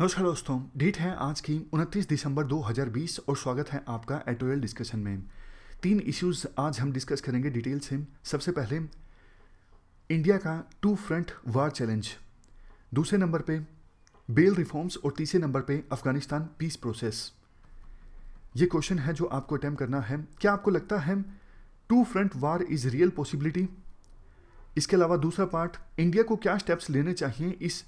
नमस्कार दोस्तों डेट है आज की 29 दिसंबर 2020 और स्वागत है आपका एटोरियल डिस्कशन में तीन इश्यूज आज हम डिस्कस करेंगे डिटेल से सबसे पहले इंडिया का टू फ्रंट वार चैलेंज दूसरे नंबर पे बेल रिफॉर्म्स और तीसरे नंबर पे अफगानिस्तान पीस प्रोसेस ये क्वेश्चन है जो आपको अटैम्प करना है क्या आपको लगता है two front war is real possibility इसके अलावा दूसरा पार्ट इंडिया को क्या स्टेप्स लेने चाहिए इस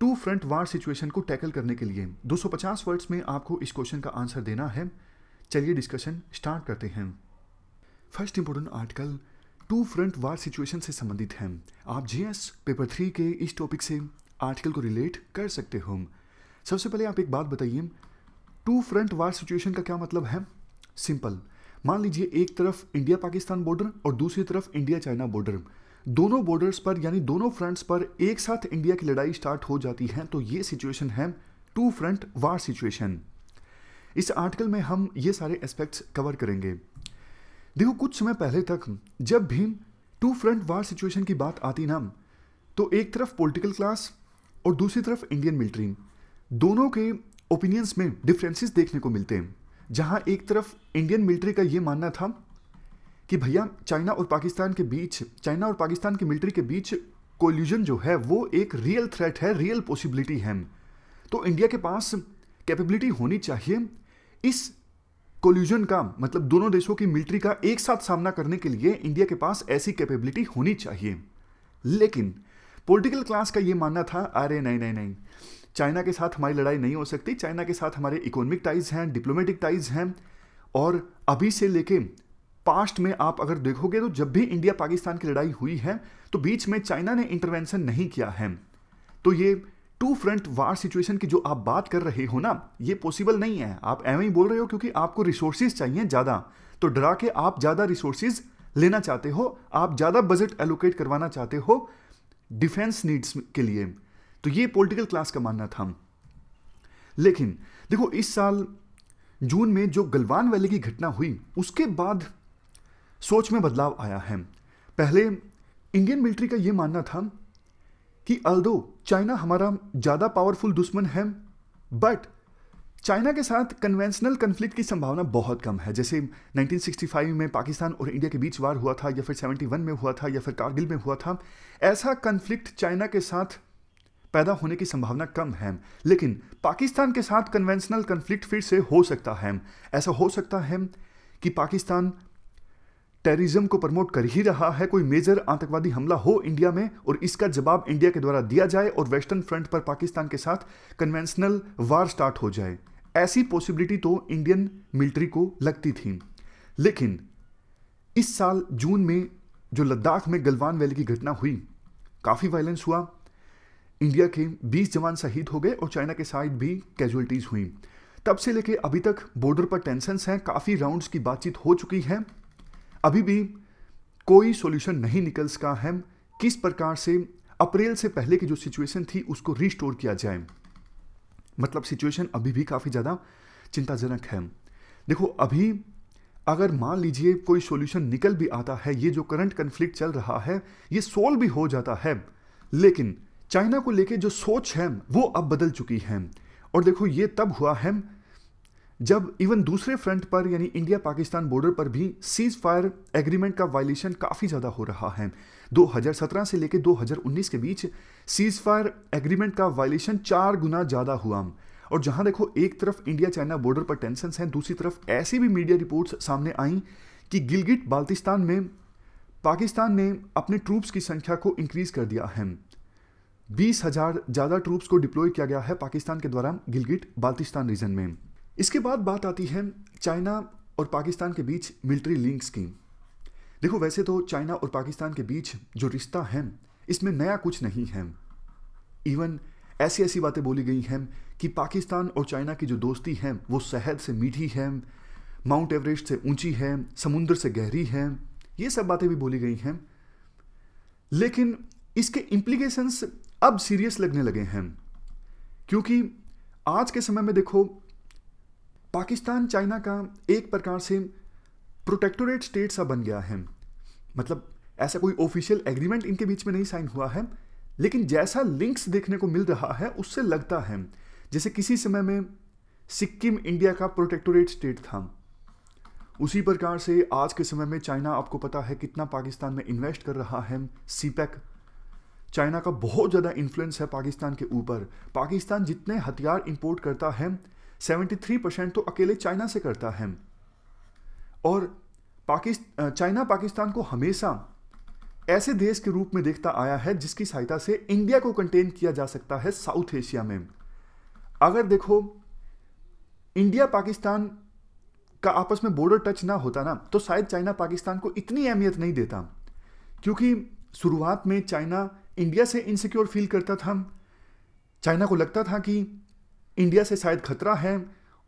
टू फ्रंट वार सिचुएशन को टैकल करने के लिए 250 वर्ड्स में आपको इस क्वेश्चन का आंसर देना है चलिए डिस्कशन स्टार्ट करते हैं first important article two front war situation से संबंधित है आप जीएस पेपर थ्री के इस टॉपिक से आर्टिकल को रिलेट कर सकते हो सबसे पहले आप एक बात बताइए टू फ्रंट वार सिचुएशन का क्या मतलब है सिंपल मान लीजिए एक तरफ इंडिया पाकिस्तान बॉर्डर और दूसरी तरफ इंडिया चाइना बॉर्डर दोनों बॉर्डर्स पर यानी दोनों फ्रंट्स पर एक साथ इंडिया की लड़ाई स्टार्ट हो जाती है तो ये सिचुएशन है टू फ्रंट वार सिचुएशन इस आर्टिकल में हम ये सारे एस्पेक्ट्स कवर करेंगे देखो कुछ समय पहले तक जब भी टू फ्रंट वार सिचुएशन की बात आती ना तो एक तरफ पॉलिटिकल क्लास और दूसरी तरफ इंडियन मिलिट्री दोनों के ओपिनियंस में डिफरेंसेस देखने को मिलते हैं जहां एक तरफ इंडियन मिलिट्री का ये मानना था कि भैया चाइना और पाकिस्तान के बीच चाइना और पाकिस्तान की मिलिट्री के बीच कोल्यूजन जो है वो एक रियल थ्रेट है रियल पॉसिबिलिटी है तो इंडिया के पास कैपेबिलिटी होनी चाहिए इस कोल्यूजन का मतलब दोनों देशों की मिलिट्री का एक साथ सामना करने के लिए इंडिया के पास ऐसी कैपेबिलिटी होनी चाहिए लेकिन पॉलिटिकल क्लास का ये मानना था अरे नहीं नहीं नहीं चाइना के साथ हमारी लड़ाई नहीं हो सकती चाइना के साथ हमारे इकोनॉमिक टाइज हैं डिप्लोमेटिक टाइज हैं और अभी से लेके पास्ट में आप अगर देखोगे तो जब भी इंडिया पाकिस्तान की लड़ाई हुई है तो बीच में चाइना ने इंटरवेंशन नहीं किया है तो ये टू फ्रंट वार सिचुएशन की जो आप बात कर रहे हो ना ये पॉसिबल नहीं है आप एवं ही बोल रहे हो क्योंकि आपको रिसोर्सेज चाहिए ज़्यादा तो डरा के आप ज़्यादा रिसोर्सेज लेना चाहते हो आप ज़्यादा बजट एलोकेट करवाना चाहते हो डिफेंस नीड्स के लिए तो ये पॉलिटिकल क्लास का मानना था लेकिन देखो इस साल जून में जो गलवान वैली की घटना हुई उसके बाद सोच में बदलाव आया है पहले इंडियन मिलिट्री का यह मानना था कि अल्दो चाइना हमारा ज़्यादा पावरफुल दुश्मन है बट चाइना के साथ कन्वेंशनल कन्फ्लिक्ट की संभावना बहुत कम है जैसे 1965 में पाकिस्तान और इंडिया के बीच वार हुआ था या फिर 71 में हुआ था या फिर कारगिल में हुआ था ऐसा कन्फ्लिक्ट चाइना के साथ पैदा होने की संभावना कम है लेकिन पाकिस्तान के साथ कन्वेंशनल कन्फ्लिक्ट फिर से हो सकता है ऐसा हो सकता है कि पाकिस्तान टेररिज्म को प्रमोट कर ही रहा है कोई मेजर आतंकवादी हमला हो इंडिया में और इसका जवाब इंडिया के द्वारा दिया जाए और वेस्टर्न फ्रंट पर पाकिस्तान के साथ कन्वेंशनल वार स्टार्ट हो जाए ऐसी पॉसिबिलिटी तो इंडियन मिलिट्री को लगती थी लेकिन इस साल जून में जो लद्दाख में गलवान वैली की घटना हुई काफ़ी वायलेंस हुआ इंडिया के 20 जवान शहीद हो गए और चाइना के साइड भी कैजुअलिटीज़ हुई तब से लेके अभी तक बॉर्डर पर टेंशन हैं काफ़ी राउंड्स की बातचीत हो चुकी है अभी भी कोई सॉल्यूशन नहीं निकल सका है किस प्रकार से अप्रैल से पहले की जो सिचुएशन थी उसको रिस्टोर किया जाए मतलब सिचुएशन अभी भी काफ़ी ज़्यादा चिंताजनक है देखो अभी अगर मान लीजिए कोई सॉल्यूशन निकल भी आता है ये जो करंट कन्फ्लिक्ट चल रहा है ये सोल्व भी हो जाता है लेकिन चाइना को लेके जो सोच है वो अब बदल चुकी है और देखो ये तब हुआ है जब इवन दूसरे फ्रंट पर यानी इंडिया पाकिस्तान बॉर्डर पर भी सीज फायर एग्रीमेंट का वायलेशन काफ़ी ज़्यादा हो रहा है 2017 से लेकर 2019 के बीच सीज फायर एग्रीमेंट का वायलेशन चार गुना ज़्यादा हुआ और जहां देखो एक तरफ इंडिया चाइना बॉर्डर पर टेंशन हैं दूसरी तरफ ऐसी भी मीडिया रिपोर्ट्स सामने आई कि गिलगिट बाल्तिस्तान में पाकिस्तान ने अपने ट्रूप्स की संख्या को इंक्रीज कर दिया है बीस हज़ार ज़्यादा ट्रूप्स को डिप्लॉय किया गया है पाकिस्तान के द्वारा गिलगिट बाल्तिस्तान रीजन में इसके बाद बात आती है चाइना और पाकिस्तान के बीच मिलिट्री लिंक्स की देखो वैसे तो चाइना और पाकिस्तान के बीच जो रिश्ता है इसमें नया कुछ नहीं है इवन ऐसी ऐसी बातें बोली गई हैं कि पाकिस्तान और चाइना की जो दोस्ती है वो शहद से मीठी है माउंट एवरेस्ट से ऊंची है समुद्र से गहरी है ये सब बातें भी बोली गई हैं लेकिन इसके इम्प्लीकेशंस अब सीरियस लगने लगे हैं क्योंकि आज के समय में देखो पाकिस्तान चाइना का एक प्रकार से प्रोटेक्टोरेट स्टेट सा बन गया है मतलब ऐसा कोई ऑफिशियल एग्रीमेंट इनके बीच में नहीं साइन हुआ है लेकिन जैसा लिंक्स देखने को मिल रहा है उससे लगता है जैसे किसी समय में सिक्किम इंडिया का प्रोटेक्टोरेट स्टेट था उसी प्रकार से आज के समय में चाइना आपको पता है कितना पाकिस्तान में इन्वेस्ट कर रहा है सीपैक e चाइना का बहुत ज़्यादा इन्फ्लुएंस है पाकिस्तान के ऊपर पाकिस्तान जितने हथियार इंपोर्ट करता है 73 परसेंट तो अकेले चाइना से करता है और पाकिस्तान चाइना पाकिस्तान को हमेशा ऐसे देश के रूप में देखता आया है जिसकी सहायता से इंडिया को कंटेन किया जा सकता है साउथ एशिया में अगर देखो इंडिया पाकिस्तान का आपस में बॉर्डर टच ना होता ना तो शायद चाइना पाकिस्तान को इतनी अहमियत नहीं देता क्योंकि शुरुआत में चाइना इंडिया से इनसिक्योर फील करता था चाइना को लगता था कि इंडिया से शायद खतरा है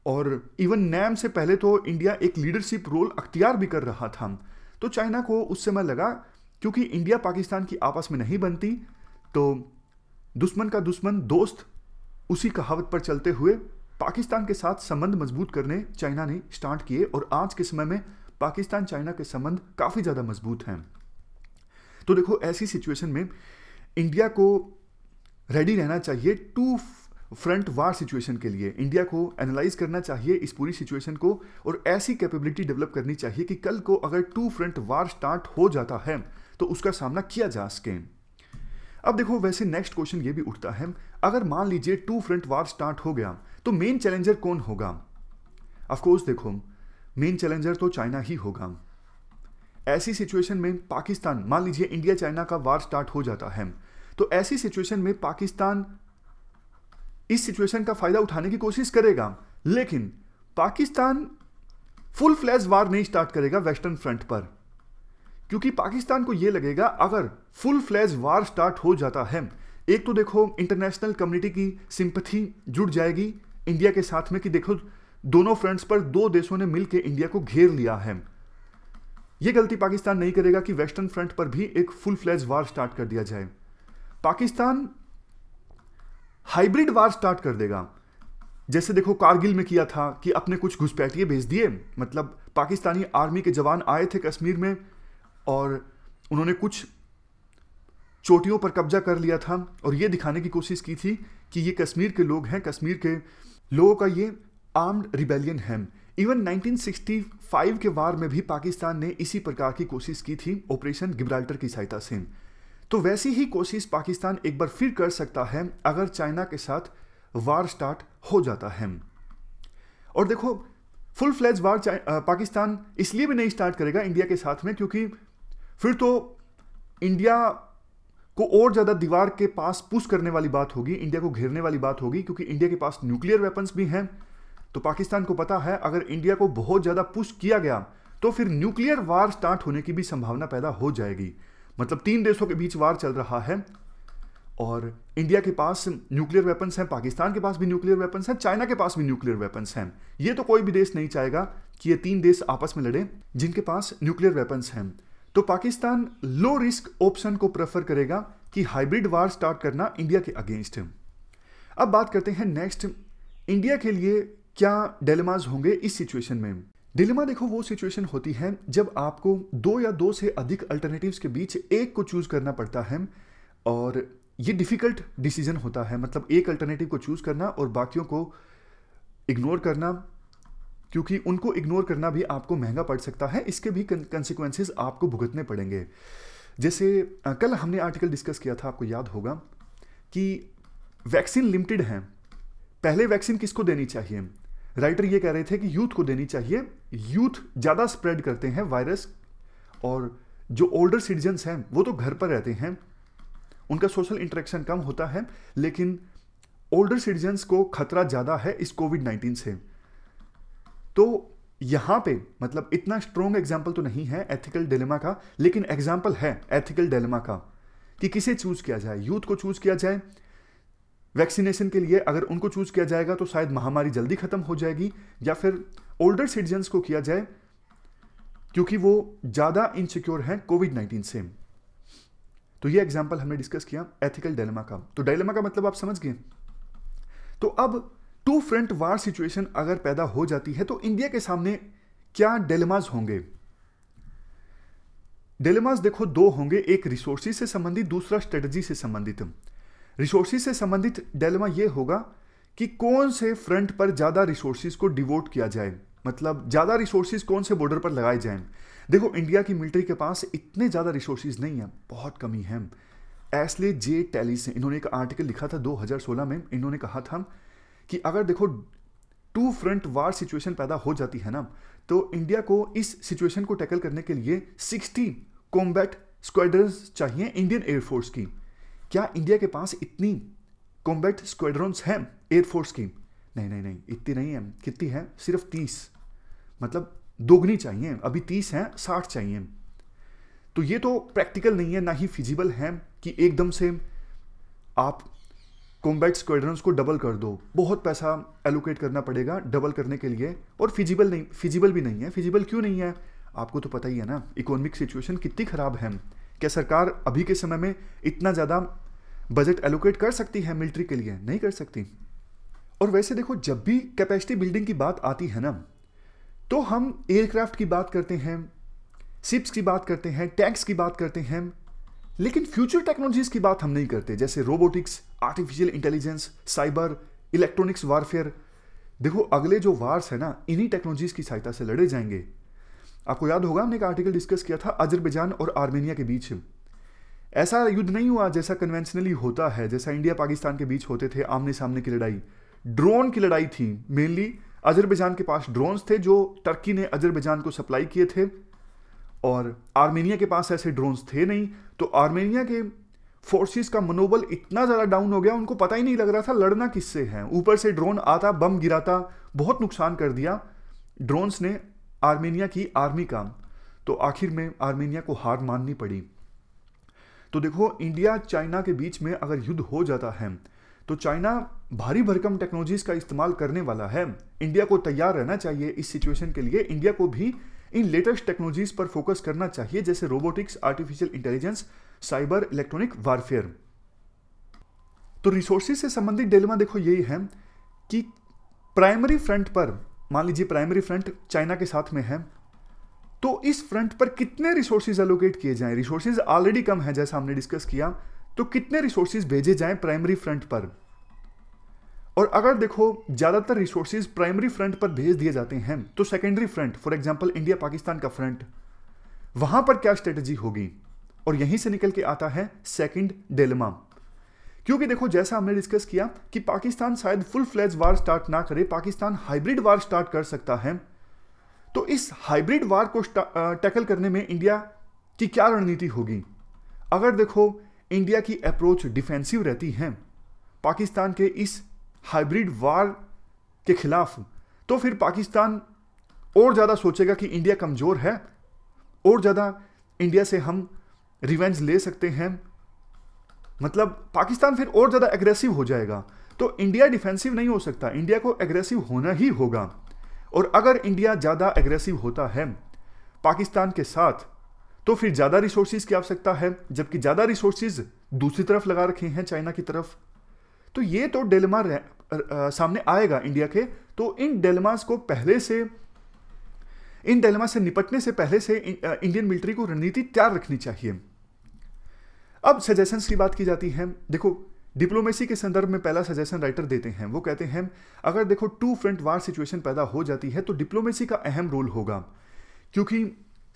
और इवन नैम से पहले तो इंडिया एक लीडरशिप रोल अख्तियार भी कर रहा था तो चाइना को उस समय लगा क्योंकि इंडिया पाकिस्तान की आपस में नहीं बनती तो दुश्मन का दुश्मन दोस्त उसी कहावत पर चलते हुए पाकिस्तान के साथ संबंध मजबूत करने चाइना ने स्टार्ट किए और आज के समय में पाकिस्तान चाइना के संबंध काफ़ी ज़्यादा मजबूत हैं तो देखो ऐसी सिचुएशन में इंडिया को रेडी रहना चाहिए टू फ्रंट वार सिचुएशन के लिए इंडिया को एनालाइज करना चाहिए इस पूरी सिचुएशन को और ऐसी कैपेबिलिटी डेवलप करनी चाहिए कि कल को अगर टू फ्रंट वार स्टार्ट हो जाता है तो उसका सामना किया जा सके अब देखो वैसे नेक्स्ट क्वेश्चन ये भी उठता है अगर मान लीजिए टू फ्रंट वार स्टार्ट हो गया तो मेन चैलेंजर कौन होगा अफकोर्स देखो मेन चैलेंजर तो चाइना ही होगा ऐसी सिचुएशन में पाकिस्तान मान लीजिए इंडिया चाइना का वार स्टार्ट हो जाता है तो ऐसी सिचुएशन में पाकिस्तान इस सिचुएशन का फायदा उठाने की कोशिश करेगा लेकिन पाकिस्तान फुल फ्लैश वार नहीं स्टार्ट करेगा वेस्टर्न फ्रंट पर क्योंकि पाकिस्तान को यह लगेगा अगर फुल फ्लैश वार स्टार्ट हो जाता है एक तो देखो इंटरनेशनल कम्युनिटी की सिंपथी जुड़ जाएगी इंडिया के साथ में कि देखो दोनों फ्रंट्स पर दो देशों ने मिलकर इंडिया को घेर लिया है यह गलती पाकिस्तान नहीं करेगा कि वेस्टर्न फ्रंट पर भी एक फुल फ्लैज वार स्टार्ट कर दिया जाए पाकिस्तान हाइब्रिड वार स्टार्ट कर देगा जैसे देखो कारगिल में किया था कि अपने कुछ घुसपैठिए भेज दिए मतलब पाकिस्तानी आर्मी के जवान आए थे कश्मीर में और उन्होंने कुछ चोटियों पर कब्जा कर लिया था और ये दिखाने की कोशिश की थी कि ये कश्मीर के लोग हैं कश्मीर के लोगों का ये आर्म्ड रिबेलियन है इवन 1965 के वार में भी पाकिस्तान ने इसी प्रकार की कोशिश की थी ऑपरेशन गिब्राल्टर की सहायता से तो वैसी ही कोशिश पाकिस्तान एक बार फिर कर सकता है अगर चाइना के साथ वार स्टार्ट हो जाता है और देखो फुल फ्लैज वार पाकिस्तान इसलिए भी नहीं स्टार्ट करेगा इंडिया के साथ में क्योंकि फिर तो इंडिया को और ज़्यादा दीवार के पास पुश करने वाली बात होगी इंडिया को घेरने वाली बात होगी क्योंकि इंडिया के पास न्यूक्लियर वेपन्स भी हैं तो पाकिस्तान को पता है अगर इंडिया को बहुत ज़्यादा पुश किया गया तो फिर न्यूक्लियर वार स्टार्ट होने की भी संभावना पैदा हो जाएगी मतलब तीन देशों के बीच वार चल रहा है और इंडिया के पास न्यूक्लियर वेपन्स हैं पाकिस्तान के पास भी न्यूक्लियर वेपन्स हैं चाइना के पास भी न्यूक्लियर वेपन्स हैं ये तो कोई भी देश नहीं चाहेगा कि ये तीन देश आपस में लड़ें जिनके पास न्यूक्लियर वेपन्स हैं तो पाकिस्तान लो रिस्क ऑप्शन को प्रेफर करेगा कि हाइब्रिड वार स्टार्ट करना इंडिया के अगेंस्ट अब बात करते हैं नेक्स्ट इंडिया के लिए क्या डेलमाज होंगे इस सिचुएशन में डिलेमा देखो वो सिचुएशन होती है जब आपको दो या दो से अधिक अल्टरनेटिव्स के बीच एक को चूज करना पड़ता है और ये डिफ़िकल्ट डिसीजन होता है मतलब एक अल्टरनेटिव को चूज़ करना और बाकियों को इग्नोर करना क्योंकि उनको इग्नोर करना भी आपको महंगा पड़ सकता है इसके भी कंसिक्वेंसेज आपको भुगतने पड़ेंगे जैसे कल हमने आर्टिकल डिस्कस किया था आपको याद होगा कि वैक्सीन लिमिटेड है पहले वैक्सीन किसको देनी चाहिए राइटर ये कह रहे थे कि यूथ को देनी चाहिए यूथ ज़्यादा स्प्रेड करते हैं वायरस और जो ओल्डर सिटीजन्स हैं वो तो घर पर रहते हैं उनका सोशल इंटरेक्शन कम होता है लेकिन ओल्डर सिटीजन्स को खतरा ज़्यादा है इस कोविड नाइन्टीन से तो यहाँ पे मतलब इतना स्ट्रॉन्ग एग्जाम्पल तो नहीं है एथिकल डिलेमा का लेकिन एग्जाम्पल है एथिकल डिलेमा का कि किसे चूज किया जाए यूथ को चूज किया जाए वैक्सीनेशन के लिए अगर उनको चूज किया जाएगा तो शायद महामारी जल्दी खत्म हो जाएगी या फिर ओल्डर सिटीजन को किया जाए क्योंकि वो ज़्यादा इनसिक्योर हैं कोविड नाइन्टीन से तो ये एग्जाम्पल हमने डिस्कस किया एथिकल डायलेमा का तो डायलेमा का मतलब आप समझ गए तो अब टू फ्रंट वार सिचुएशन अगर पैदा हो जाती है तो इंडिया के सामने क्या डेलेमाज होंगे डेलेमाज देखो दो होंगे एक रिसोर्सिस से संबंधित दूसरा स्ट्रेटजी से संबंधित रिसोर्सिस से संबंधित डेलमा यह होगा कि कौन से फ्रंट पर ज़्यादा रिसोर्सिस को डिवोट किया जाए मतलब ज़्यादा रिसोर्सिस कौन से बॉर्डर पर लगाए जाएं देखो इंडिया की मिलिट्री के पास इतने ज़्यादा रिसोर्सिस नहीं है बहुत कमी है एसले जे टैलिस ने इन्होंने एक आर्टिकल लिखा था 2016 में इन्होंने कहा था कि अगर देखो टू फ्रंट वार सिचुएशन पैदा हो जाती है ना तो इंडिया को इस सिचुएशन को टैकल करने के लिए 60 कॉम्बैट स्क्वाड्रन चाहिए इंडियन एयरफोर्स की क्या इंडिया के पास इतनी कॉम्बैट स्क्वाड्रॉन्स हैं एयरफोर्स की नहीं नहीं नहीं इतनी नहीं है कितनी है सिर्फ तीस मतलब दोगुनी चाहिए अभी तीस हैं साठ चाहिए तो ये तो प्रैक्टिकल नहीं है ना ही फिजिबल है कि एकदम से आप कॉम्बैट स्क्वाड्रंस को डबल कर दो बहुत पैसा एलोकेट करना पड़ेगा डबल करने के लिए और फिजिबल नहीं फिजिबल भी नहीं है फिजिबल क्यों नहीं है आपको तो पता ही है ना इकोनॉमिक सिचुएशन कितनी ख़राब है क्या सरकार अभी के समय में इतना ज़्यादा बजट एलोकेट कर सकती है मिलिट्री के लिए नहीं कर सकती और वैसे देखो जब भी कैपेसिटी बिल्डिंग की बात आती है ना तो हम एयरक्राफ्ट की बात करते हैं शिप्स की बात करते हैं टैंक्स की बात करते हैं लेकिन फ्यूचर टेक्नोलॉजीज की बात हम नहीं करते जैसे robotics artificial intelligence cyber electronics warfare देखो अगले जो वार्स है ना इन्हीं टेक्नोलॉजीज की सहायता से लड़े जाएंगे आपको याद होगा हमने एक आर्टिकल डिस्कस किया था अजरबैजान और आर्मेनिया के बीच ऐसा युद्ध नहीं हुआ जैसा कन्वेंशनली होता है जैसा इंडिया पाकिस्तान के बीच होते थे आमने सामने की लड़ाई ड्रोन की लड़ाई थी मेनली अजरबैजान के पास ड्रोन्स थे जो टर्की ने अजरबैजान को सप्लाई किए थे और आर्मेनिया के पास ऐसे ड्रोन्स थे नहीं तो आर्मेनिया के फोर्सेस का मनोबल इतना ज़्यादा डाउन हो गया उनको पता ही नहीं लग रहा था लड़ना किससे है ऊपर से ड्रोन आता बम गिराता बहुत नुकसान कर दिया ड्रोन्स ने आर्मेनिया की आर्मी का तो आखिर में आर्मेनिया को हार माननी पड़ी तो देखो इंडिया चाइना के बीच में अगर युद्ध हो जाता है तो चाइना भारी भरकम टेक्नोलॉजीज का इस्तेमाल करने वाला है इंडिया को तैयार रहना चाहिए इस सिचुएशन के लिए इंडिया को भी इन लेटेस्ट टेक्नोलॉजीज पर फोकस करना चाहिए जैसे robotics artificial intelligence cyber electronic warfare तो रिसोर्सेज से संबंधित डेलमा देखो यही है कि प्राइमरी फ्रंट पर मान लीजिए प्राइमरी फ्रंट चाइना के साथ में है तो इस फ्रंट पर कितने रिसोर्सेज एलोकेट किए जाएं रिसोर्सेज ऑलरेडी कम है जैसा हमने डिस्कस किया तो कितने रिसोर्सेज भेजे जाएं प्राइमरी फ्रंट पर और अगर देखो ज़्यादातर रिसोर्सेज प्राइमरी फ्रंट पर भेज दिए जाते हैं तो secondary front for example India Pakistan का फ्रंट वहां पर क्या स्ट्रेटेजी होगी और यहीं से निकल के आता है सेकेंड डेलमा क्योंकि देखो जैसा हमने डिस्कस किया कि पाकिस्तान शायद फुल फ्लैज वार स्टार्ट ना करे पाकिस्तान हाइब्रिड वार स्टार्ट कर सकता है तो इस हाइब्रिड वार को टैकल करने में इंडिया की क्या रणनीति होगी अगर देखो इंडिया की अप्रोच डिफेंसिव रहती है पाकिस्तान के इस हाइब्रिड वार के खिलाफ तो फिर पाकिस्तान और ज़्यादा सोचेगा कि इंडिया कमज़ोर है और ज़्यादा इंडिया से हम रिवेंज ले सकते हैं मतलब पाकिस्तान फिर और ज़्यादा एग्रेसिव हो जाएगा तो इंडिया डिफेंसिव नहीं हो सकता इंडिया को एग्रेसिव होना ही होगा और अगर इंडिया ज़्यादा एग्रेसिव होता है पाकिस्तान के साथ तो फिर ज़्यादा रिसोर्सिस की आवश्यकता है जबकि ज़्यादा रिसोर्सिस दूसरी तरफ लगा रखे हैं चाइना की तरफ तो ये तो डेलमा सामने आएगा इंडिया के तो इन डेलमास को पहले से इन डेलमा से निपटने से पहले से इंडियन मिलिट्री को रणनीति तैयार रखनी चाहिए अब सजेशंस की बात की जाती है देखो डिप्लोमेसी के संदर्भ में पहला सजेशन राइटर देते हैं वो कहते हैं अगर देखो टू फ्रंट वार सिचुएशन पैदा हो जाती है तो डिप्लोमेसी का अहम रोल होगा क्योंकि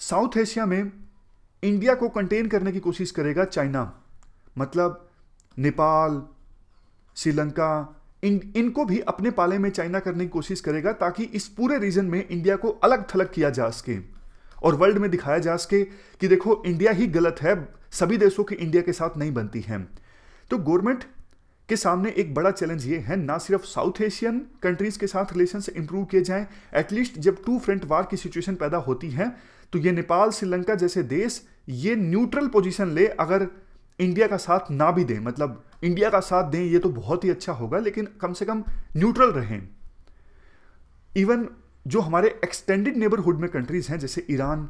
साउथ एशिया में इंडिया को कंटेन करने की कोशिश करेगा चाइना मतलब नेपाल श्रीलंका इन इनको भी अपने पाले में चाइना करने की कोशिश करेगा ताकि इस पूरे रीजन में इंडिया को अलग थलग किया जा सके और वर्ल्ड में दिखाया जा सके कि देखो इंडिया ही गलत है सभी देशों की इंडिया के साथ नहीं बनती है तो गवर्नमेंट के सामने एक बड़ा चैलेंज ये है ना सिर्फ साउथ एशियन कंट्रीज के साथ रिलेशन इंप्रूव किए जाएं एटलीस्ट जब टू फ्रंट वार की सिचुएशन पैदा होती है तो ये नेपाल श्रीलंका जैसे देश ये न्यूट्रल पोजीशन ले अगर इंडिया का साथ ना भी दें मतलब इंडिया का साथ दें ये तो बहुत ही अच्छा होगा लेकिन कम से कम न्यूट्रल रहें इवन जो हमारे एक्सटेंडेड नेबरहुड में कंट्रीज हैं जैसे ईरान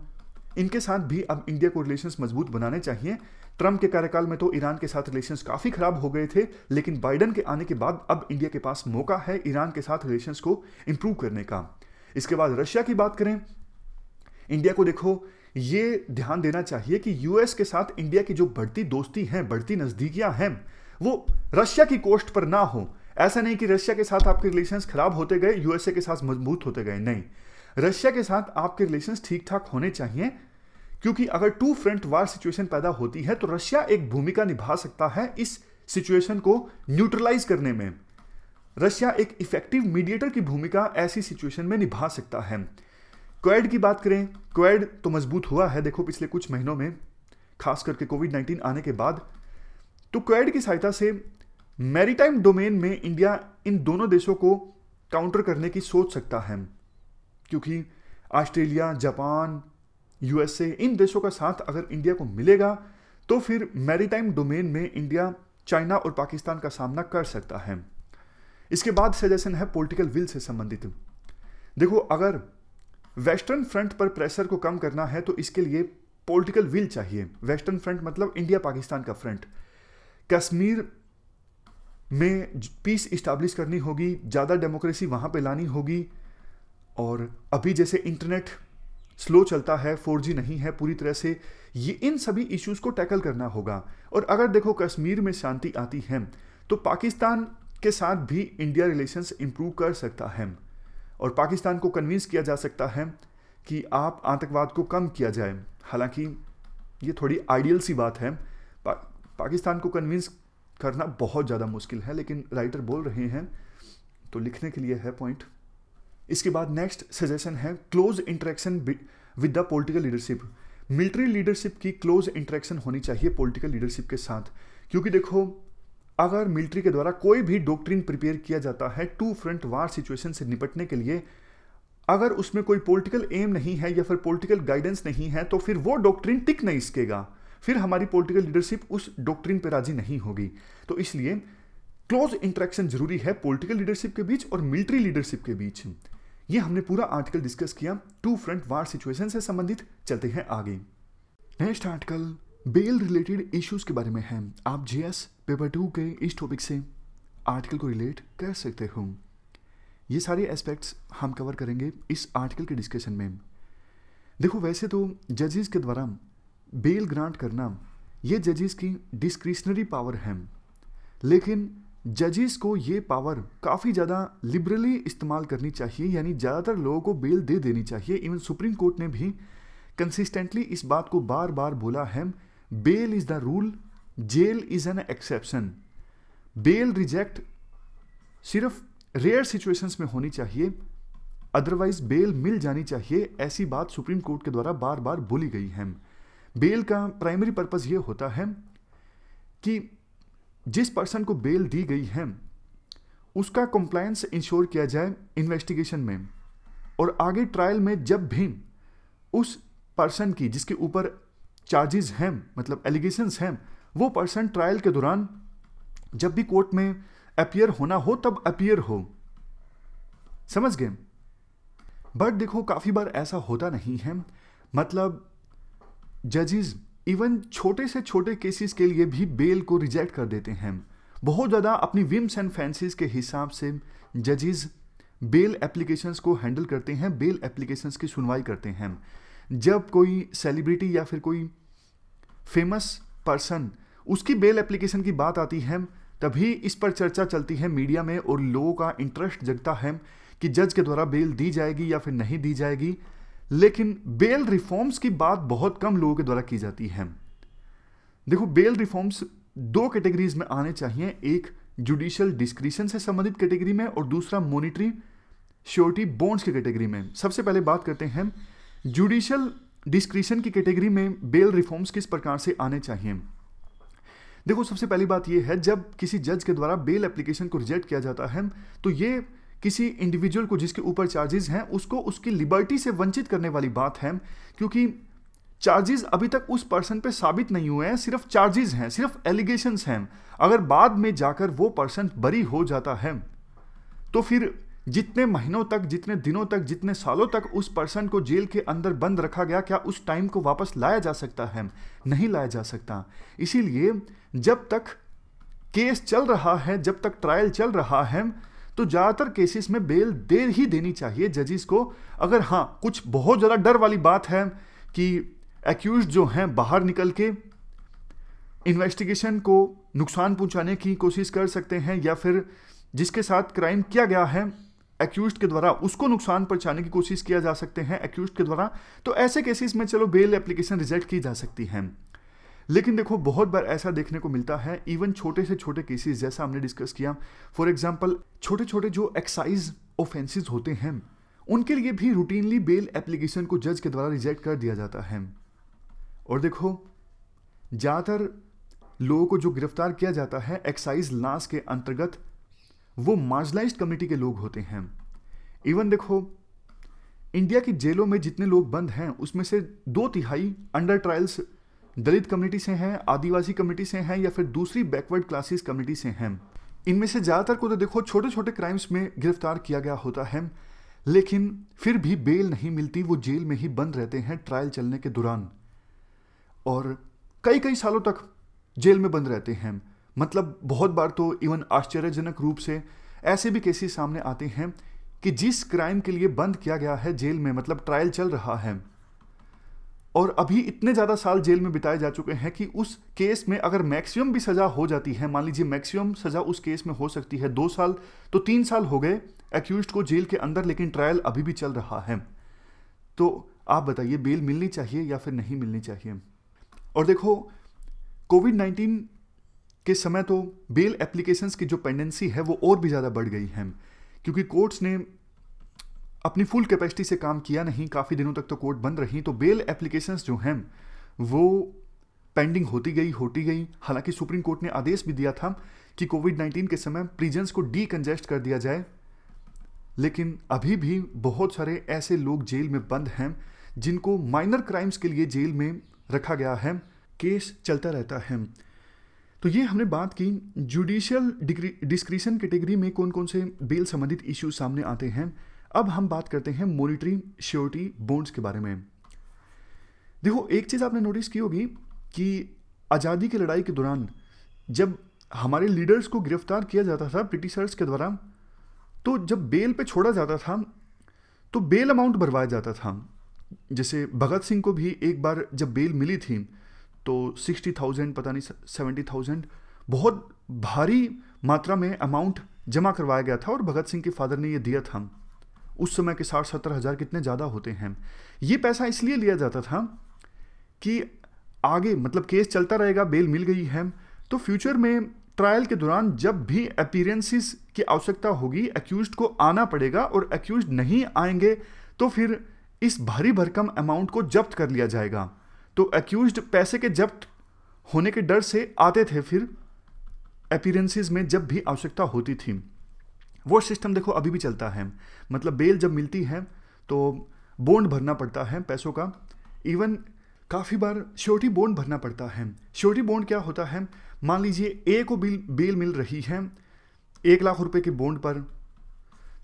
इनके साथ भी अब इंडिया को रिलेशन मजबूत बनाने चाहिए ट्रंप के कार्यकाल में तो ईरान के साथ रिलेशंस काफ़ी ख़राब हो गए थे लेकिन बाइडन के आने के बाद अब इंडिया के पास मौका है ईरान के साथ रिलेशंस को इंप्रूव करने का इसके बाद रशिया की बात करें इंडिया को देखो ये ध्यान देना चाहिए कि यूएस के साथ इंडिया की जो बढ़ती दोस्ती है बढ़ती नजदीकियां हैं वो रशिया की कोस्ट पर ना हो ऐसा नहीं कि रशिया के साथ आपके रिलेशंस खराब होते गए यूएसए के साथ मजबूत होते गए नहीं रशिया के साथ आपके रिलेशन ठीक ठाक होने चाहिए क्योंकि अगर टू फ्रंट वार सिचुएशन पैदा होती है तो रशिया एक भूमिका निभा सकता है इस सिचुएशन को न्यूट्रलाइज करने में रशिया एक इफेक्टिव मीडिएटर की भूमिका ऐसी सिचुएशन में निभा सकता है क्वेड की बात करें क्वेड तो मजबूत हुआ है देखो पिछले कुछ महीनों में खास करके कोविड नाइन्टीन आने के बाद तो क्वेड की सहायता से मैरीटाइम डोमेन में इंडिया इन दोनों देशों को काउंटर करने की सोच सकता है क्योंकि ऑस्ट्रेलिया जापान यूएसए इन देशों का साथ अगर इंडिया को मिलेगा तो फिर मैरीटाइम डोमेन में इंडिया चाइना और पाकिस्तान का सामना कर सकता है इसके बाद सजेशन है पॉलिटिकल विल से संबंधित देखो अगर वेस्टर्न फ्रंट पर प्रेशर को कम करना है तो इसके लिए पॉलिटिकल विल चाहिए वेस्टर्न फ्रंट मतलब इंडिया पाकिस्तान का फ्रंट कश्मीर में पीस इस्टाब्लिश करनी होगी ज़्यादा डेमोक्रेसी वहाँ पर लानी होगी और अभी जैसे इंटरनेट स्लो चलता है 4G नहीं है पूरी तरह से ये इन सभी इश्यूज को टैकल करना होगा और अगर देखो कश्मीर में शांति आती है तो पाकिस्तान के साथ भी इंडिया रिलेशंस इम्प्रूव कर सकता है और पाकिस्तान को कन्विंस किया जा सकता है कि आप आतंकवाद को कम किया जाए हालांकि ये थोड़ी आइडियल सी बात है पा, पाकिस्तान को कन्विंस करना बहुत ज़्यादा मुश्किल है लेकिन राइटर बोल रहे हैं तो लिखने के लिए है पॉइंट इसके बाद नेक्स्ट सजेशन है close interaction with the political leadership military leadership की क्लोज इंटरेक्शन होनी चाहिए पॉलिटिकल लीडरशिप के साथ क्योंकि देखो अगर मिलिट्री के द्वारा कोई भी डॉक्ट्रिन प्रिपेयर किया जाता है टू फ्रंट वार सिचुएशन से निपटने के लिए अगर उसमें कोई पॉलिटिकल एम नहीं है या फिर पॉलिटिकल गाइडेंस नहीं है तो फिर वो डॉक्ट्रिन टिक नहीं सकेगा फिर हमारी पॉलिटिकल लीडरशिप उस डॉक्ट्रिन पर राजी नहीं होगी तो इसलिए क्लोज इंटरेक्शन जरूरी है पॉलिटिकल लीडरशिप के बीच और मिलिट्री लीडरशिप के बीच ये हमने पूरा आर्टिकल डिस्कस किया टू फ्रंट वार सिचुएशन से संबंधित चलते हैं आगे next article bail related issues के बारे में है आप जीएस पेपर टू के इस टॉपिक से आर्टिकल को रिलेट कर सकते हो ये सारे एस्पेक्ट्स हम कवर करेंगे इस आर्टिकल के डिस्कशन में देखो वैसे तो जजेस के द्वारा बेल ग्रांट करना ये जजेस की डिस्क्रिशनरी पावर है लेकिन जजेस को ये पावर काफ़ी ज़्यादा लिबरली इस्तेमाल करनी चाहिए यानी ज़्यादातर लोगों को बेल दे देनी चाहिए इवन सुप्रीम कोर्ट ने भी कंसिस्टेंटली इस बात को बार बार बोला है bail is the rule jail is an exception bail reject सिर्फ रेयर सिचुएशंस में होनी चाहिए अदरवाइज बेल मिल जानी चाहिए ऐसी बात सुप्रीम कोर्ट के द्वारा बार बार बोली गई है बेल का प्राइमरी पर्पज़ ये होता है कि जिस पर्सन को बेल दी गई है उसका कंप्लायंस इंश्योर किया जाए इन्वेस्टिगेशन में और आगे ट्रायल में जब भी उस पर्सन की जिसके ऊपर चार्जेस हैं मतलब एलिगेशंस हैं वो पर्सन ट्रायल के दौरान जब भी कोर्ट में अपियर होना हो तब अपियर हो समझ गए बट देखो काफ़ी बार ऐसा होता नहीं है मतलब जजेज इवन छोटे से छोटे केसेस के लिए भी बेल को रिजेक्ट कर देते हैं बहुत ज़्यादा अपनी विम्स एंड फैंसीज के हिसाब से जजेस बेल एप्लीकेशंस को हैंडल करते हैं बेल एप्लीकेशंस की सुनवाई करते हैं जब कोई सेलिब्रिटी या फिर कोई फेमस पर्सन उसकी बेल एप्लीकेशन की बात आती है तभी इस पर चर्चा चलती है मीडिया में और लोगों का इंटरेस्ट जगता है कि जज के द्वारा बेल दी जाएगी या फिर नहीं दी जाएगी लेकिन बेल रिफॉर्म्स की बात बहुत कम लोगों के द्वारा की जाती है देखो बेल रिफॉर्म्स दो कैटेगरीज में आने चाहिए एक जुडिशियल डिस्क्रिशन से संबंधित कैटेगरी में और दूसरा मॉनिटरी श्योरिटी बॉन्ड्स की कैटेगरी में सबसे पहले बात करते हैं जुडिशियल डिस्क्रिशन की कैटेगरी में बेल रिफॉर्म्स किस प्रकार से आने चाहिए देखो सबसे पहली बात यह है जब किसी जज के द्वारा बेल एप्लीकेशन को रिजेक्ट किया जाता है तो ये किसी इंडिविजुअल को जिसके ऊपर चार्जेस हैं उसको उसकी लिबर्टी से वंचित करने वाली बात है क्योंकि चार्जेस अभी तक उस पर्सन पे साबित नहीं हुए हैं सिर्फ चार्जेस हैं सिर्फ एलिगेशंस हैं अगर बाद में जाकर वो पर्सन बरी हो जाता है तो फिर जितने महीनों तक जितने दिनों तक जितने सालों तक उस पर्सन को जेल के अंदर बंद रखा गया क्या उस टाइम को वापस लाया जा सकता है नहीं लाया जा सकता इसीलिए जब तक केस चल रहा है जब तक ट्रायल चल रहा है तो ज़्यादातर केसेस में बेल देर ही देनी चाहिए जजेस को अगर हाँ कुछ बहुत ज़्यादा डर वाली बात है कि एक्यूज जो हैं बाहर निकल के इन्वेस्टिगेशन को नुकसान पहुंचाने की कोशिश कर सकते हैं या फिर जिसके साथ क्राइम किया गया है एक्यूज के द्वारा उसको नुकसान पहुंचाने की कोशिश किया जा सकते हैं एक्यूज के द्वारा तो ऐसे केसेस में चलो बेल एप्लीकेशन रिजेक्ट की जा सकती है लेकिन देखो बहुत बार ऐसा देखने को मिलता है इवन छोटे से छोटे केसेस जैसा हमने डिस्कस किया फॉर एग्जाम्पल छोटे छोटे जो एक्साइज ऑफेंसेज होते हैं उनके लिए भी रूटीनली बेल एप्लीकेशन को जज के द्वारा रिजेक्ट कर दिया जाता है और देखो ज़्यादातर लोगों को जो गिरफ्तार किया जाता है एक्साइज लास के अंतर्गत वो मार्जलाइज कम्युनिटी के लोग होते हैं इवन देखो इंडिया की जेलों में जितने लोग बंद हैं उसमें से दो तिहाई अंडर ट्रायल्स दलित कम्युनिटी से हैं आदिवासी कम्युनिटी से हैं या फिर दूसरी बैकवर्ड क्लासेस कम्युनिटी से हैं इनमें से ज़्यादातर को तो देखो छोटे छोटे क्राइम्स में गिरफ्तार किया गया होता है लेकिन फिर भी बेल नहीं मिलती वो जेल में ही बंद रहते हैं ट्रायल चलने के दौरान और कई कई सालों तक जेल में बंद रहते हैं मतलब बहुत बार तो इवन आश्चर्यजनक रूप से ऐसे भी केसेस सामने आते हैं कि जिस क्राइम के लिए बंद किया गया है जेल में मतलब ट्रायल चल रहा है और अभी इतने ज़्यादा साल जेल में बिताए जा चुके हैं कि उस केस में अगर मैक्सिमम भी सज़ा हो जाती है मान लीजिए मैक्सिमम सज़ा उस केस में हो सकती है दो साल तो तीन साल हो गए एक्यूज को जेल के अंदर लेकिन ट्रायल अभी भी चल रहा है तो आप बताइए बेल मिलनी चाहिए या फिर नहीं मिलनी चाहिए और देखो कोविड नाइन्टीन के समय तो बेल एप्लीकेशंस की जो पेंडेंसी है वो और भी ज़्यादा बढ़ गई है क्योंकि कोर्ट्स ने अपनी फुल कैपेसिटी से काम किया नहीं काफ़ी दिनों तक तो कोर्ट बंद रही तो बेल एप्लीकेशंस जो हैं वो पेंडिंग होती गई होती गई हालांकि सुप्रीम कोर्ट ने आदेश भी दिया था कि कोविड 19 के समय प्रिजन्स को डीकंजेस्ट कर दिया जाए लेकिन अभी भी बहुत सारे ऐसे लोग जेल में बंद हैं जिनको माइनर क्राइम्स के लिए जेल में रखा गया है केस चलता रहता है तो ये हमने बात की जुडिशियल डिस्क्रिशन कैटेगरी में कौन कौन से बेल संबंधित इश्यूज सामने आते हैं अब हम बात करते हैं मोनिटरी श्योरिटी बोन्ड्स के बारे में देखो एक चीज़ आपने नोटिस की होगी कि आज़ादी की लड़ाई के दौरान जब हमारे लीडर्स को गिरफ्तार किया जाता था ब्रिटिशर्स के द्वारा तो जब बेल पे छोड़ा जाता था तो बेल अमाउंट भरवाया जाता था जैसे भगत सिंह को भी एक बार जब बेल मिली थी तो सिक्सटी थाउजेंड पता नहीं सेवेंटी थाउजेंड बहुत भारी मात्रा में अमाउंट जमा करवाया गया था और भगत सिंह के फादर ने ये दिया था उस समय के साठ सत्तर हज़ार कितने ज़्यादा होते हैं ये पैसा इसलिए लिया जाता था कि आगे मतलब केस चलता रहेगा बेल मिल गई है तो फ्यूचर में ट्रायल के दौरान जब भी अपीरेंसिस की आवश्यकता होगी एक्यूज को आना पड़ेगा और एक्यूज नहीं आएंगे तो फिर इस भारी भरकम अमाउंट को जब्त कर लिया जाएगा तो एक्यूज पैसे के जब्त होने के डर से आते थे फिर अपीरेंसिस में जब भी आवश्यकता होती थी वो सिस्टम देखो अभी भी चलता है मतलब बेल जब मिलती है तो बोंड भरना पड़ता है पैसों का इवन काफ़ी बार श्योरिटी बोंड भरना पड़ता है श्योरिटी बोंड क्या होता है मान लीजिए ए को बिल बेल मिल रही है एक लाख रुपए के बोंड पर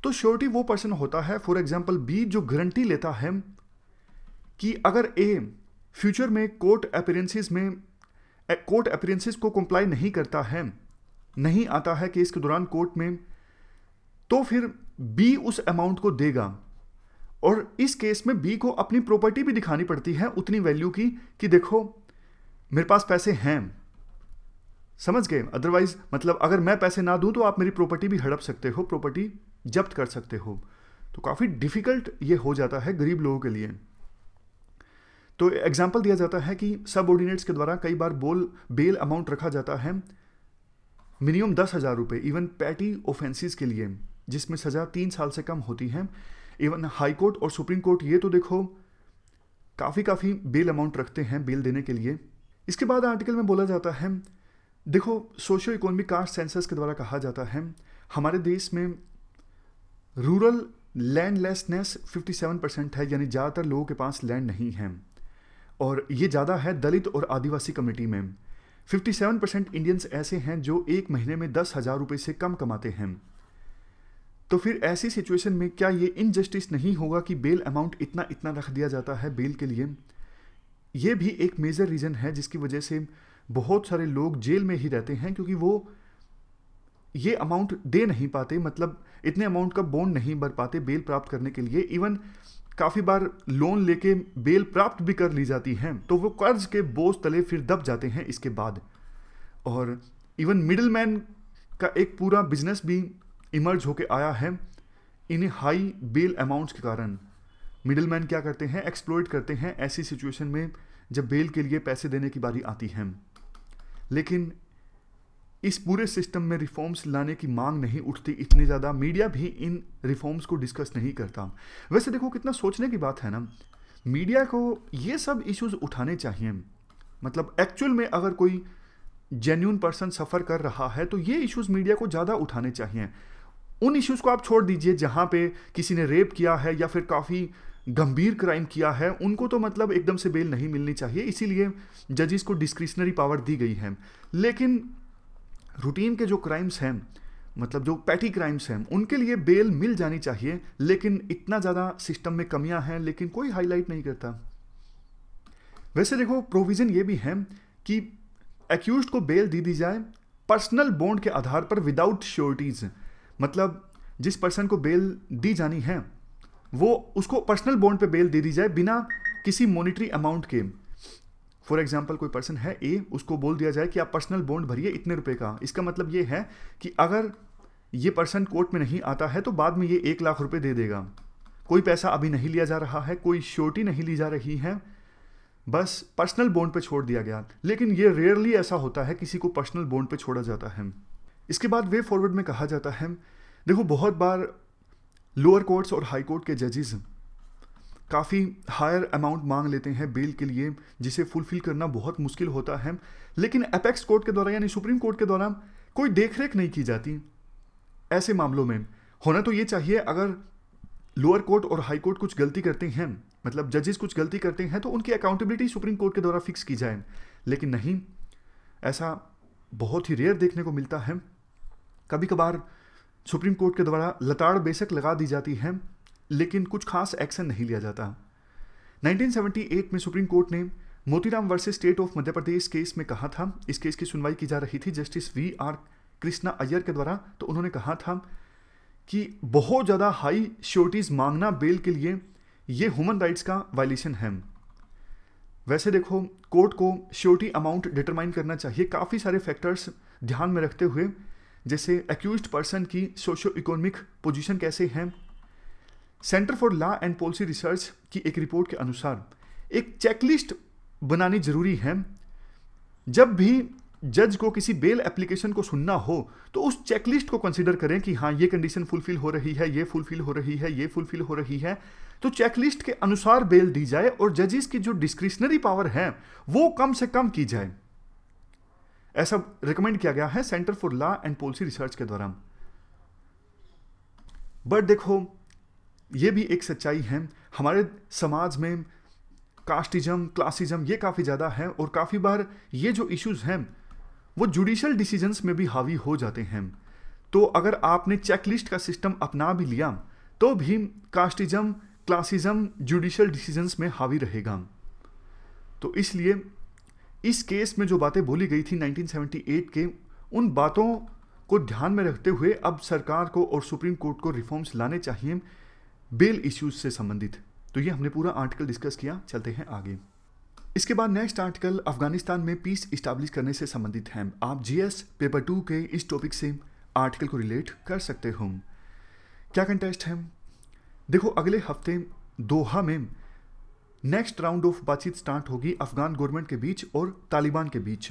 तो श्योरिटी वो पर्सन होता है फॉर एग्जाम्पल बी जो गारंटी लेता है कि अगर ए फ्यूचर में कोर्ट अपीरेंसेस में कोर्ट अपेरेंसिस को कंप्लाई नहीं करता है नहीं आता है केस के दौरान कोर्ट में तो फिर बी उस अमाउंट को देगा और इस केस में बी को अपनी प्रॉपर्टी भी दिखानी पड़ती है उतनी वैल्यू की कि देखो मेरे पास पैसे हैं समझ गए अदरवाइज मतलब अगर मैं पैसे ना दूं तो आप मेरी प्रॉपर्टी भी हड़प सकते हो प्रॉपर्टी जब्त कर सकते हो तो काफ़ी डिफ़िकल्ट ये हो जाता है गरीब लोगों के लिए तो एग्जाम्पल दिया जाता है कि सब ऑर्डिनेट्स के द्वारा कई बार बोल बेल अमाउंट रखा जाता है मिनिमम दस हज़ार रुपए इवन पैटी ऑफेंसिस के लिए जिसमें सज़ा तीन साल से कम होती है इवन हाई कोर्ट और सुप्रीम कोर्ट ये तो देखो काफ़ी काफ़ी बेल अमाउंट रखते हैं बेल देने के लिए इसके बाद आर्टिकल में बोला जाता है देखो सोशियो इकोनॉमिक कास्ट सेंसस के द्वारा कहा जाता है हमारे देश में रूरल लैंडलेसनेस 57 परसेंट है यानी ज़्यादातर लोगों के पास लैंड नहीं है और ये ज़्यादा है दलित और आदिवासी कम्युनिटी में 57 परसेंट इंडियंस ऐसे हैं जो एक महीने में दस हज़ार रुपये से कम कमाते हैं तो फिर ऐसी सिचुएशन में क्या ये इनजस्टिस नहीं होगा कि बेल अमाउंट इतना इतना रख दिया जाता है बेल के लिए ये भी एक मेजर रीज़न है जिसकी वजह से बहुत सारे लोग जेल में ही रहते हैं क्योंकि वो ये अमाउंट दे नहीं पाते मतलब इतने अमाउंट का बोन नहीं भर पाते बेल प्राप्त करने के लिए इवन काफ़ी बार लोन लेके बेल प्राप्त भी कर ली जाती हैं तो वो कर्ज के बोझ तले फिर दब जाते हैं इसके बाद और इवन मिडल मैन का एक पूरा बिजनेस भी इमर्ज होके आया है इन हाई बेल अमाउंट्स के कारण मैन क्या करते हैं एक्सप्लोइट करते हैं ऐसी सिचुएशन में जब बेल के लिए पैसे देने की बारी आती है लेकिन इस पूरे सिस्टम में रिफॉर्म्स लाने की मांग नहीं उठती इतनी ज़्यादा मीडिया भी इन रिफॉर्म्स को डिस्कस नहीं करता वैसे देखो कितना सोचने की बात है ना मीडिया को ये सब इश्यूज उठाने चाहिए मतलब एक्चुअल में अगर कोई जेन्यून पर्सन सफ़र कर रहा है तो ये इश्यूज़ मीडिया को ज़्यादा उठाने चाहिए उन इश्यूज़ को आप छोड़ दीजिए जहां पे किसी ने रेप किया है या फिर काफ़ी गंभीर क्राइम किया है उनको तो मतलब एकदम से बेल नहीं मिलनी चाहिए इसीलिए जजिस को डिस्क्रिशनरी पावर दी गई है लेकिन रूटीन के जो क्राइम्स हैं मतलब जो पैटी क्राइम्स हैं उनके लिए बेल मिल जानी चाहिए लेकिन इतना ज़्यादा सिस्टम में कमियां हैं लेकिन कोई हाईलाइट नहीं करता वैसे देखो प्रोविज़न ये भी है कि एक्यूज को बेल दी दी जाए पर्सनल बॉन्ड के आधार पर विदाउट श्योरिटीज़ मतलब जिस पर्सन को बेल दी जानी है वो उसको पर्सनल बॉन्ड पे बेल दे दी जाए बिना किसी मॉनिटरी अमाउंट के फॉर एग्जाम्पल कोई पर्सन है ए उसको बोल दिया जाए कि आप पर्सनल बॉन्ड भरिए इतने रुपए का इसका मतलब ये है कि अगर ये पर्सन कोर्ट में नहीं आता है तो बाद में ये एक लाख रुपये दे देगा कोई पैसा अभी नहीं लिया जा रहा है कोई श्योरिटी नहीं ली जा रही है बस पर्सनल बॉन्ड पे छोड़ दिया गया लेकिन ये रेयरली ऐसा होता है किसी को पर्सनल बॉन्ड पे छोड़ा जाता है इसके बाद वे फॉरवर्ड में कहा जाता है देखो बहुत बार लोअर कोर्ट्स और हाई कोर्ट के जजेज काफ़ी हायर अमाउंट मांग लेते हैं बेल के लिए जिसे फुलफिल करना बहुत मुश्किल होता है लेकिन अपेक्स कोर्ट के द्वारा यानी सुप्रीम कोर्ट के द्वारा कोई रेख नहीं की जाती ऐसे मामलों में होना तो ये चाहिए अगर लोअर कोर्ट और हाई कोर्ट कुछ गलती करते हैं मतलब जजेस कुछ गलती करते हैं तो उनकी अकाउंटेबिलिटी सुप्रीम कोर्ट के द्वारा फिक्स की जाए लेकिन नहीं ऐसा बहुत ही रेयर देखने को मिलता है कभी कभार सुप्रीम कोर्ट के द्वारा लताड़ बेशक लगा दी जाती है लेकिन कुछ खास एक्शन नहीं लिया जाता 1978 में सुप्रीम कोर्ट ने Motiram versus state of Madhya Pradesh case में कहा था इस केस की सुनवाई की जा रही थी justice V R Krishna Iyer के द्वारा तो उन्होंने कहा था कि बहुत ज़्यादा हाई श्योरिटीज़ मांगना बेल के लिए ये ह्यूमन राइट्स का वायलेशन है वैसे देखो कोर्ट को श्योरिटी अमाउंट डिटरमाइन करना चाहिए काफ़ी सारे फैक्टर्स ध्यान में रखते हुए जैसे एक्यूज पर्सन की सोशो इकोनॉमिक पोजिशन कैसे हैं centre for law and policy research की एक रिपोर्ट के अनुसार एक चेकलिस्ट बनानी जरूरी है जब भी जज को किसी बेल एप्लीकेशन को सुनना हो तो उस चेकलिस्ट को कंसिडर करें कि हाँ ये कंडीशन फुलफिल हो रही है ये फुलफिल हो रही है ये फुलफिल हो रही है तो चेकलिस्ट के अनुसार बेल दी जाए और जजेस की जो डिस्क्रिशनरी पावर है वो कम से कम की जाए ऐसा रिकमेंड किया गया है centre for law and policy research के द्वारा बट देखो ये भी एक सच्चाई है हमारे समाज में कास्टिज्म क्लासिज्म ये काफ़ी ज़्यादा है और काफ़ी बार ये जो इश्यूज हैं वो जुडिशल डिसीजंस में भी हावी हो जाते हैं तो अगर आपने चेकलिस्ट का सिस्टम अपना भी लिया तो भी कास्टिज्म क्लासिज्म जुडिशल डिसीजंस में हावी रहेगा तो इसलिए इस केस में जो बातें बोली गई थी 1978 के उन बातों को ध्यान में रखते हुए अब सरकार को और सुप्रीम कोर्ट को रिफॉर्म्स लाने चाहिए बेल इश्यूज से संबंधित तो ये हमने पूरा आर्टिकल डिस्कस किया चलते हैं आगे इसके बाद नेक्स्ट आर्टिकल अफगानिस्तान में पीस इस्टाब्लिश करने से संबंधित है आप जीएस पेपर टू के इस टॉपिक से आर्टिकल को रिलेट कर सकते हो क्या कंटेस्ट है देखो अगले हफ्ते दोहा में नेक्स्ट राउंड ऑफ बातचीत स्टार्ट होगी अफगान गवर्नमेंट के बीच और तालिबान के बीच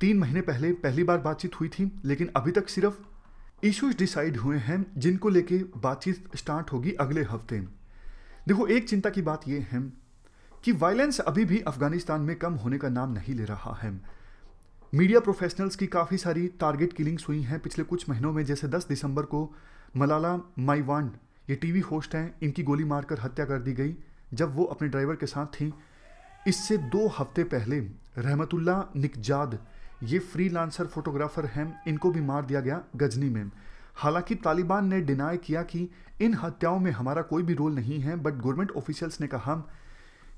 तीन महीने पहले पहली बार बातचीत हुई थी लेकिन अभी तक सिर्फ इश्यूज डिसाइड हुए हैं जिनको लेके बातचीत स्टार्ट होगी अगले हफ्ते देखो एक चिंता की बात यह है कि वायलेंस अभी भी अफगानिस्तान में कम होने का नाम नहीं ले रहा है मीडिया प्रोफेशनल्स की काफ़ी सारी टारगेट किलिंग्स हुई हैं पिछले कुछ महीनों में जैसे 10 दिसंबर को मलाला माईवांड ये टीवी होस्ट हैं इनकी गोली मारकर हत्या कर दी गई जब वो अपने ड्राइवर के साथ थी इससे दो हफ्ते पहले रहमतुल्ला निकजाद ये फ्रीलांसर फोटोग्राफर हैं इनको भी मार दिया गया गजनी में हालांकि तालिबान ने डिनाई किया कि इन हत्याओं में हमारा कोई भी रोल नहीं है बट गवर्नमेंट ऑफिशियल्स ने कहा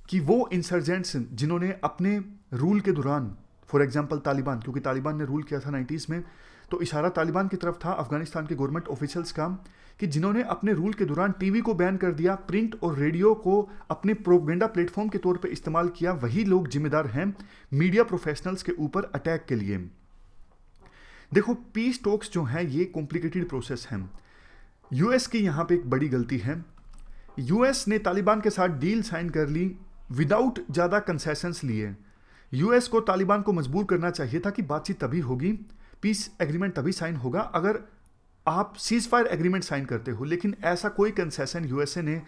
कि वो इंसर्जेंट्स जिन्होंने अपने रूल के दौरान फॉर एग्जाम्पल तालिबान क्योंकि तालिबान ने रूल किया था नाइन्टीज़ में तो इशारा तालिबान की तरफ था अफगानिस्तान के गवर्नमेंट ऑफिशियल्स का कि जिन्होंने अपने रूल के दौरान टीवी को बैन कर दिया प्रिंट और रेडियो को अपने प्रोपगेंडा प्लेटफॉर्म के तौर पर इस्तेमाल किया वही लोग जिम्मेदार हैं मीडिया प्रोफेशनल्स के ऊपर अटैक के लिए देखो पीस टॉक्स जो हैं ये कॉम्प्लिकेटेड प्रोसेस हैं यूएस की यहाँ पे एक बड़ी गलती है यूएस ने तालिबान के साथ डील साइन कर ली विदाउट ज़्यादा कंसेशंस लिए यूएस को तालिबान को मजबूर करना चाहिए था कि बातचीत तभी होगी पीस एग्रीमेंट तभी साइन होगा अगर आप सीज फायर एग्रीमेंट साइन करते हो लेकिन ऐसा कोई कंसेशन यूएसए ने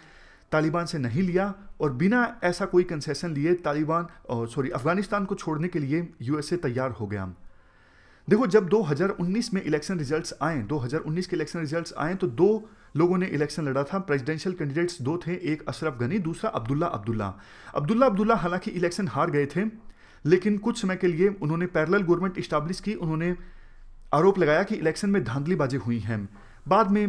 तालिबान से नहीं लिया और बिना ऐसा कोई कंसेशन लिए तालिबान सॉरी अफगानिस्तान को छोड़ने के लिए यूएसए तैयार हो गया देखो जब 2019 में इलेक्शन रिजल्ट्स आए 2019 के इलेक्शन रिजल्ट्स आए तो दो लोगों ने इलेक्शन लड़ा था प्रेसिडेंशियल कैंडिडेट्स दो थे एक अशरफ गनी दूसरा अब्दुल्ला अब्दुल्ला अब्दुल्ला अब्दुल्ला हालांकि इलेक्शन हार गए थे लेकिन कुछ समय के लिए उन्होंने पैरल गवर्नमेंट इस्टाब्लिश की उन्होंने आरोप लगाया कि इलेक्शन में धांधलीबाजी हुई है बाद में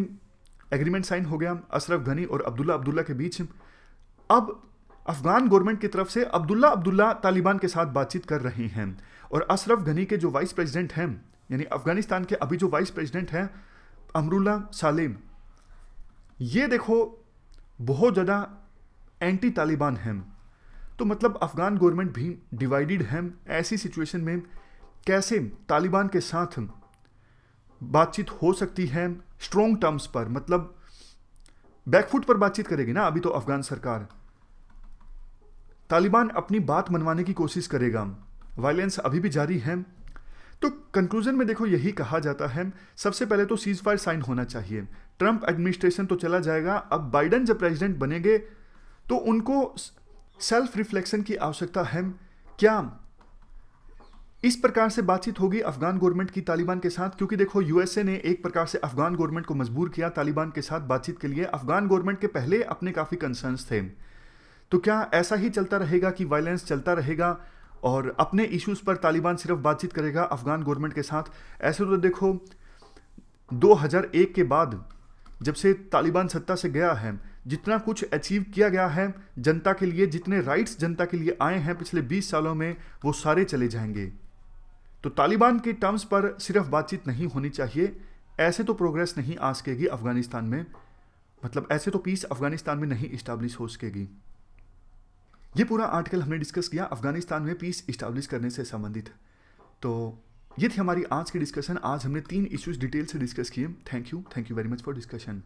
एग्रीमेंट साइन हो गया अशरफ घनी और अब्दुल्ला अब्दुल्ला के बीच अब अफगान गवर्नमेंट की तरफ से अब्दुल्ला अब्दुल्ला तालिबान के साथ बातचीत कर रहे हैं और अशरफ घनी के जो वाइस प्रेसिडेंट हैं यानी अफगानिस्तान के अभी जो वाइस प्रेसिडेंट हैं अमरुल्ला सालिम ये देखो बहुत ज़्यादा एंटी तालिबान हैं तो मतलब अफगान गवर्नमेंट भी डिवाइडेड है ऐसी सिचुएशन में कैसे तालिबान के साथ बातचीत हो सकती है स्ट्रॉन्ग टर्म्स पर मतलब बैकफुट पर बातचीत करेगी ना अभी तो अफगान सरकार तालिबान अपनी बात मनवाने की कोशिश करेगा वायलेंस अभी भी जारी है तो कंक्लूजन में देखो यही कहा जाता है सबसे पहले तो सीज फायर साइन होना चाहिए ट्रंप एडमिनिस्ट्रेशन तो चला जाएगा अब बाइडन जब प्रेसिडेंट बनेंगे तो उनको सेल्फ रिफ्लेक्शन की आवश्यकता है क्या इस प्रकार से बातचीत होगी अफगान गवर्नमेंट की तालिबान के साथ क्योंकि देखो यूएसए ने एक प्रकार से अफगान गवर्नमेंट को मजबूर किया तालिबान के साथ बातचीत के लिए अफगान गवर्नमेंट के पहले अपने काफ़ी कंसर्न्स थे तो क्या ऐसा ही चलता रहेगा कि वायलेंस चलता रहेगा और अपने इश्यूज़ पर तालिबान सिर्फ बातचीत करेगा अफगान गवर्नमेंट के साथ ऐसे तो देखो 2001 के बाद जब से तालिबान सत्ता से गया है जितना कुछ अचीव किया गया है जनता के लिए जितने राइट्स जनता के लिए आए हैं पिछले 20 सालों में वो सारे चले जाएंगे तो तालिबान के टर्म्स पर सिर्फ बातचीत नहीं होनी चाहिए ऐसे तो प्रोग्रेस नहीं आ सकेगी अफगानिस्तान में मतलब ऐसे तो पीस अफगानिस्तान में नहीं इस्टाब्लिश हो सकेगी ये पूरा आर्टिकल हमने डिस्कस किया अफगानिस्तान में पीस इस्टाब्लिश करने से संबंधित तो ये थी हमारी आज की डिस्कशन आज हमने तीन इश्यूज डिटेल से डिस्कस किए thank you thank you very much for discussion